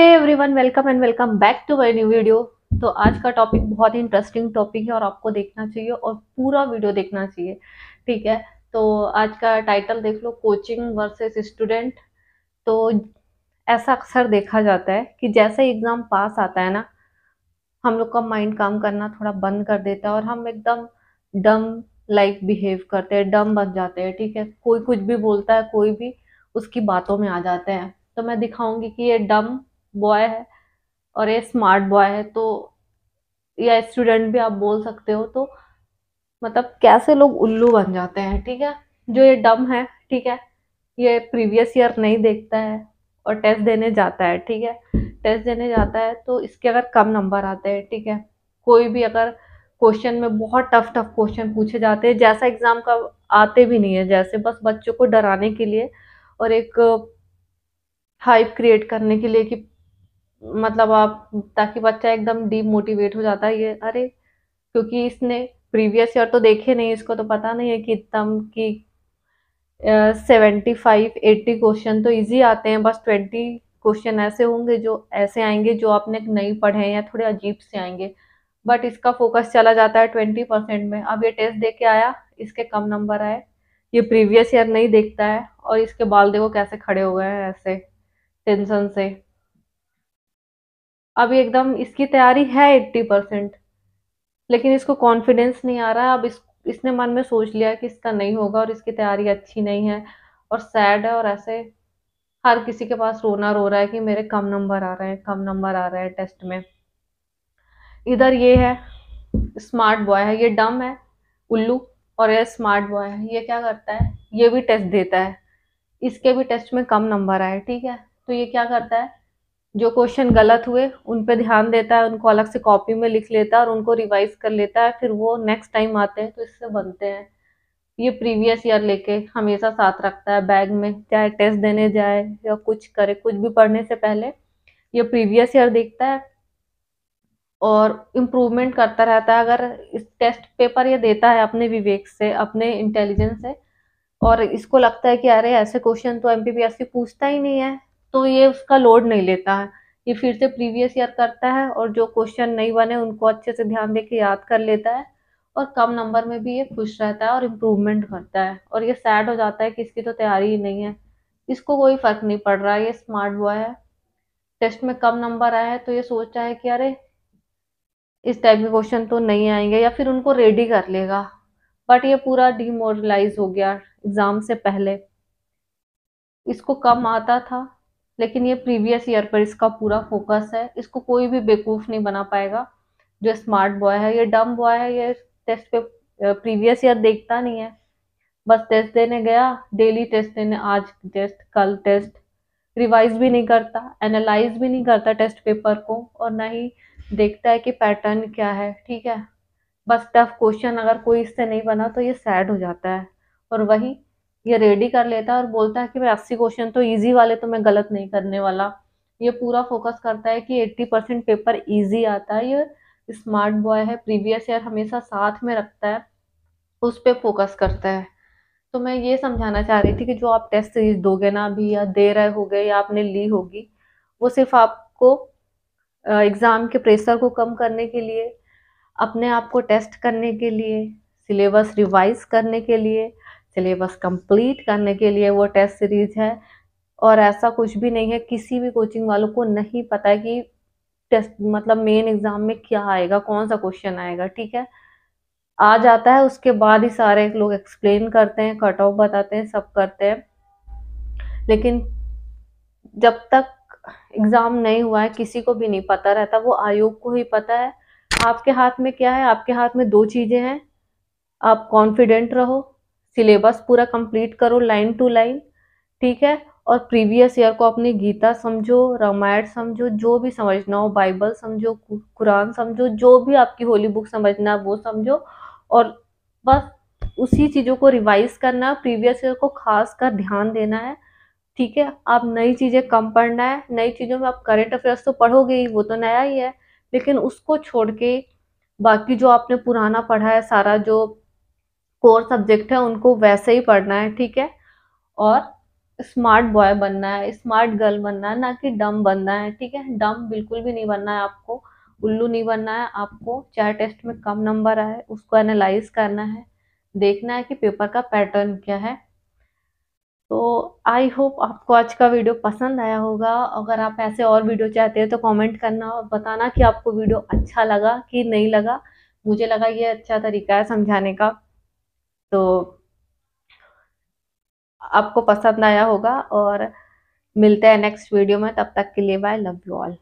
hey everyone welcome and welcome back to my new video तो आज का topic बहुत ही इंटरेस्टिंग टॉपिक है और आपको देखना चाहिए और पूरा वीडियो देखना चाहिए ठीक है तो आज का टाइटल देख लो कोचिंग वर्सेस स्टूडेंट तो ऐसा अक्सर देखा जाता है कि जैसे एग्ज़ाम पास आता है ना हम लोग का माइंड काम करना थोड़ा बंद कर देता है और हम एकदम डम लाइक बिहेव करते हैं डम बन जाते हैं ठीक है कोई कुछ भी बोलता है कोई भी उसकी बातों में आ जाते हैं तो मैं दिखाऊंगी कि ये डम बॉय है और ये स्मार्ट बॉय है तो या स्टूडेंट भी आप बोल सकते हो तो मतलब कैसे लोग उल्लू बन जाते हैं ठीक है जो ये डम है ठीक है ये प्रीवियस ईयर नहीं देखता है और टेस्ट देने जाता है ठीक है टेस्ट देने जाता है तो इसके अगर कम नंबर आते हैं ठीक है कोई भी अगर क्वेश्चन में बहुत टफ टफ क्वेश्चन पूछे जाते हैं जैसा एग्ज़ाम का आते भी नहीं है जैसे बस बच्चों को डराने के लिए और एक हाइप क्रिएट करने के लिए कि मतलब आप ताकि बच्चा एकदम डीमोटिवेट हो जाता है ये अरे क्योंकि इसने प्रीवियस ईयर तो देखे नहीं इसको तो पता नहीं है कि एकदम की सेवेंटी फाइव एट्टी क्वेश्चन तो इजी आते हैं बस ट्वेंटी क्वेश्चन ऐसे होंगे जो ऐसे आएंगे जो आपने नहीं पढ़े हैं या थोड़े अजीब से आएंगे बट इसका फोकस चला जाता है ट्वेंटी परसेंट में अब ये टेस्ट दे के आया इसके कम नंबर आए ये प्रीवियस ईयर नहीं देखता है और इसके बाल देखो कैसे खड़े हो गए हैं ऐसे टेंशन से अभी एकदम इसकी तैयारी है एट्टी परसेंट लेकिन इसको कॉन्फिडेंस नहीं आ रहा है अब इस इसने मन में सोच लिया कि इसका नहीं होगा और इसकी तैयारी अच्छी नहीं है और सैड है और ऐसे हर किसी के पास रोना रो रहा है कि मेरे कम नंबर आ रहे हैं कम नंबर आ रहे हैं टेस्ट में इधर ये है स्मार्ट बॉय है ये डम है उल्लू और ये स्मार्ट बॉय है ये क्या करता है ये भी टेस्ट देता है इसके भी टेस्ट में कम नंबर आए ठीक है तो ये क्या करता है जो क्वेश्चन गलत हुए उन पर ध्यान देता है उनको अलग से कॉपी में लिख लेता है और उनको रिवाइज कर लेता है फिर वो नेक्स्ट टाइम आते हैं तो इससे बनते हैं ये प्रीवियस ईयर लेके हमेशा साथ रखता है बैग में चाहे टेस्ट देने जाए या कुछ करे कुछ भी पढ़ने से पहले ये प्रीवियस ईयर देखता है और इम्प्रूवमेंट करता रहता है अगर इस टेस्ट पेपर ये देता है अपने विवेक से अपने इंटेलिजेंस से और इसको लगता है कि अरे ऐसे क्वेश्चन तो एम पूछता ही नहीं है तो ये उसका लोड नहीं लेता है ये फिर से प्रीवियस ईयर करता है और जो क्वेश्चन नहीं बने उनको अच्छे से ध्यान दे के याद कर लेता है और कम नंबर में भी ये खुश रहता है और इम्प्रूवमेंट करता है और ये सैड हो जाता है कि इसकी तो तैयारी ही नहीं है इसको कोई फर्क नहीं पड़ रहा है ये स्मार्ट बॉय है टेस्ट में कम नंबर आया है तो ये सोच रहा है कि अरे इस टाइप के क्वेश्चन तो नहीं आएंगे या फिर उनको रेडी कर लेगा बट ये पूरा डिमोरलाइज हो गया एग्ज़ाम से पहले इसको कम आता था लेकिन ये प्रीवियस ईयर पर इसका पूरा फोकस है इसको कोई भी बेवकूफ़ नहीं बना पाएगा जो स्मार्ट बॉय है ये डम बॉय है ये टेस्ट पे प्रीवियस ईयर देखता नहीं है बस टेस्ट देने गया डेली टेस्ट देने आज टेस्ट कल टेस्ट रिवाइज भी नहीं करता एनालाइज भी नहीं करता टेस्ट पेपर को और ना ही देखता है कि पैटर्न क्या है ठीक है बस टफ क्वेश्चन अगर कोई इससे नहीं बना तो ये सैड हो जाता है और वही ये रेडी कर लेता है और बोलता है कि मैं अस्सी क्वेश्चन तो ईजी वाले तो मैं गलत नहीं करने वाला ये पूरा फोकस करता है कि एट्टी परसेंट पेपर ईजी आता है ये स्मार्ट बॉय है प्रीवियस ईयर हमेशा साथ में रखता है उस पर फोकस करता है तो मैं ये समझाना चाह रही थी कि जो आप टेस्ट सीरीज दोगे ना अभी या दे रहे हो गए या आपने ली होगी वो सिर्फ आपको एग्ज़ाम के प्रेशर को कम करने के लिए अपने आप को टेस्ट करने के लिए सिलेबस रिवाइज करने के लिए सिलेबस कंप्लीट करने के लिए वो टेस्ट सीरीज है और ऐसा कुछ भी नहीं है किसी भी कोचिंग वालों को नहीं पता है कि टेस्ट मतलब मेन एग्ज़ाम में क्या आएगा कौन सा क्वेश्चन आएगा ठीक है आ जाता है उसके बाद ही सारे लोग एक्सप्लेन करते हैं कट ऑफ बताते हैं सब करते हैं लेकिन जब तक एग्ज़ाम नहीं हुआ है किसी को भी नहीं पता रहता वो आयोग को ही पता है आपके हाथ में क्या है आपके हाथ में दो चीज़ें हैं आप कॉन्फिडेंट रहो सिलेबस पूरा कंप्लीट करो लाइन टू लाइन ठीक है और प्रीवियस ईयर को अपने गीता समझो रामायण समझो जो भी समझना हो बाइबल समझो कुरान समझो जो भी आपकी होली बुक समझना है वो समझो और बस उसी चीज़ों को रिवाइज करना प्रीवियस ईयर को खास कर ध्यान देना है ठीक है आप नई चीज़ें कम पढ़ना है नई चीज़ों में आप करेंट अफेयर्स तो पढ़ोगे ही वो तो नया ही है लेकिन उसको छोड़ के बाकी जो आपने पुराना पढ़ा है सारा जो कोर सब्जेक्ट है उनको वैसे ही पढ़ना है ठीक है और स्मार्ट बॉय बनना है स्मार्ट गर्ल बनना है ना कि डम बनना है ठीक है डम बिल्कुल भी नहीं बनना है आपको उल्लू नहीं बनना है आपको चाहे टेस्ट में कम नंबर आए उसको एनालाइज करना है देखना है कि पेपर का पैटर्न क्या है तो आई होप आपको आज का वीडियो पसंद आया होगा अगर आप ऐसे और वीडियो चाहते हैं तो कमेंट करना और बताना कि आपको वीडियो अच्छा लगा कि नहीं लगा मुझे लगा ये अच्छा तरीका है समझाने का तो आपको पसंद आया होगा और मिलते हैं नेक्स्ट वीडियो में तब तक के लिए बाय लव यू ऑल